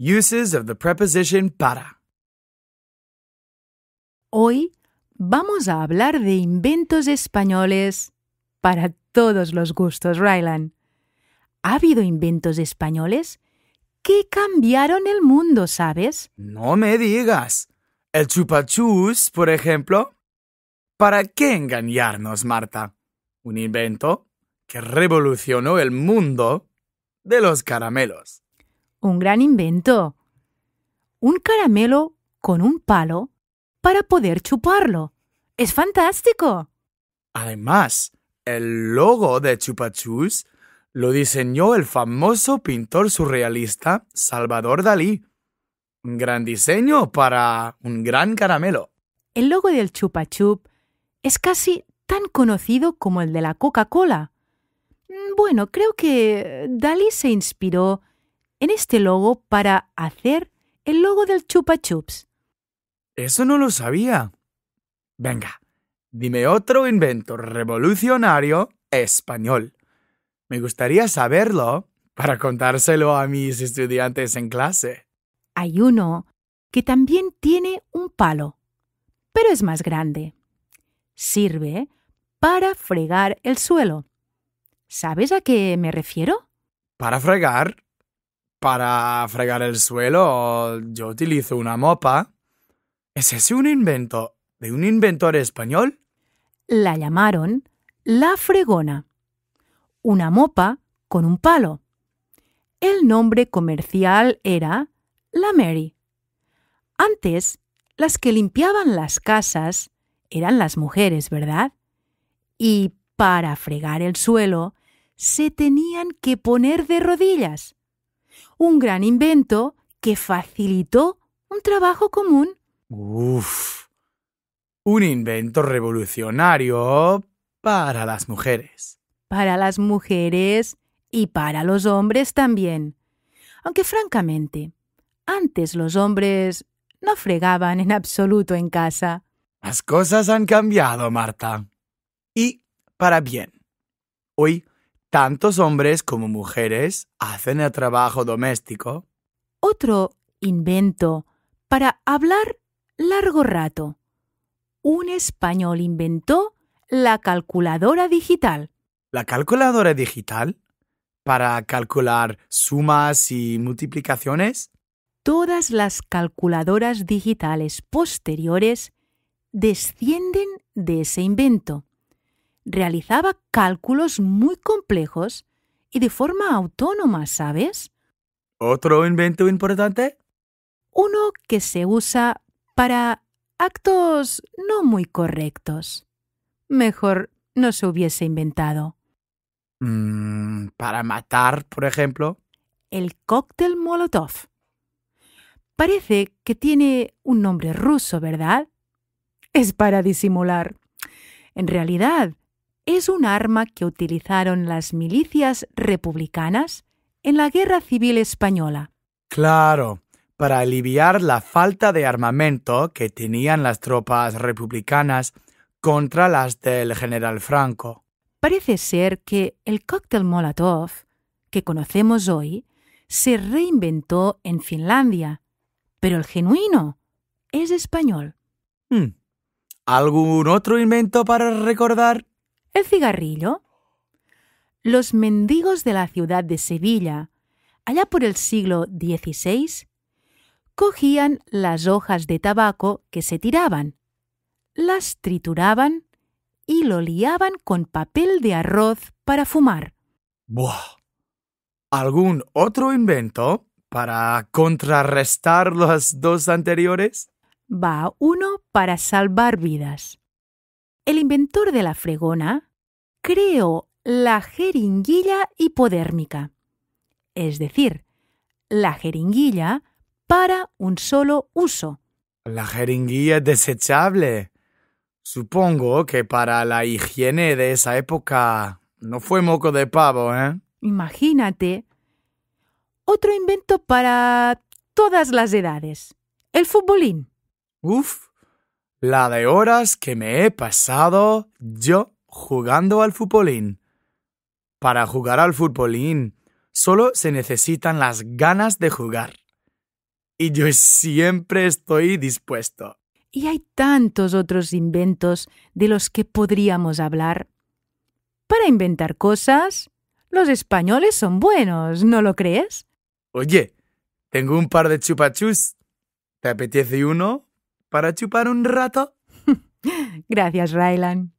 Uses of the preposition para. Hoy vamos a hablar de inventos españoles para todos los gustos, Rylan. ¿Ha habido inventos españoles que cambiaron el mundo, sabes? No me digas. El chupachus, por ejemplo. ¿Para qué engañarnos, Marta? Un invento que revolucionó el mundo de los caramelos un gran invento. Un caramelo con un palo para poder chuparlo. ¡Es fantástico! Además, el logo de Chupachus lo diseñó el famoso pintor surrealista Salvador Dalí. Un gran diseño para un gran caramelo. El logo del chupachup es casi tan conocido como el de la Coca-Cola. Mm, bueno, creo que Dalí se inspiró en este logo para hacer el logo del Chupa Chups. Eso no lo sabía. Venga, dime otro invento revolucionario español. Me gustaría saberlo para contárselo a mis estudiantes en clase. Hay uno que también tiene un palo, pero es más grande. Sirve para fregar el suelo. ¿Sabes a qué me refiero? Para fregar para fregar el suelo yo utilizo una mopa. ¿Es ese un invento de un inventor español? La llamaron la fregona. Una mopa con un palo. El nombre comercial era la Mary. Antes, las que limpiaban las casas eran las mujeres, ¿verdad? Y para fregar el suelo, se tenían que poner de rodillas un gran invento que facilitó un trabajo común. Uf. Un invento revolucionario para las mujeres. Para las mujeres y para los hombres también. Aunque francamente, antes los hombres no fregaban en absoluto en casa. Las cosas han cambiado, Marta. Y para bien. Hoy Tantos hombres como mujeres hacen el trabajo doméstico. Otro invento para hablar largo rato. Un español inventó la calculadora digital. ¿La calculadora digital? ¿Para calcular sumas y multiplicaciones? Todas las calculadoras digitales posteriores descienden de ese invento realizaba cálculos muy complejos y de forma autónoma, ¿sabes? ¿Otro invento importante? Uno que se usa para actos no muy correctos. Mejor no se hubiese inventado. Mm, ¿Para matar, por ejemplo? El cóctel Molotov. Parece que tiene un nombre ruso, ¿verdad? Es para disimular. En realidad, es un arma que utilizaron las milicias republicanas en la Guerra Civil Española. Claro, para aliviar la falta de armamento que tenían las tropas republicanas contra las del general Franco. Parece ser que el cóctel Molotov, que conocemos hoy, se reinventó en Finlandia, pero el genuino es español. Hmm. ¿Algún otro invento para recordar? el cigarrillo. Los mendigos de la ciudad de Sevilla, allá por el siglo XVI, cogían las hojas de tabaco que se tiraban, las trituraban y lo liaban con papel de arroz para fumar. Buah. ¿Algún otro invento para contrarrestar las dos anteriores? Va uno para salvar vidas el inventor de la fregona, creó la jeringuilla hipodérmica, es decir, la jeringuilla para un solo uso. La jeringuilla desechable. Supongo que para la higiene de esa época no fue moco de pavo, ¿eh? Imagínate. Otro invento para todas las edades. El futbolín. Uf, la de horas que me he pasado yo jugando al futbolín. Para jugar al futbolín solo se necesitan las ganas de jugar. Y yo siempre estoy dispuesto. Y hay tantos otros inventos de los que podríamos hablar. Para inventar cosas, los españoles son buenos, ¿no lo crees? Oye, tengo un par de chupachus. ¿Te apetece uno? para chupar un rato? Gracias, Rylan.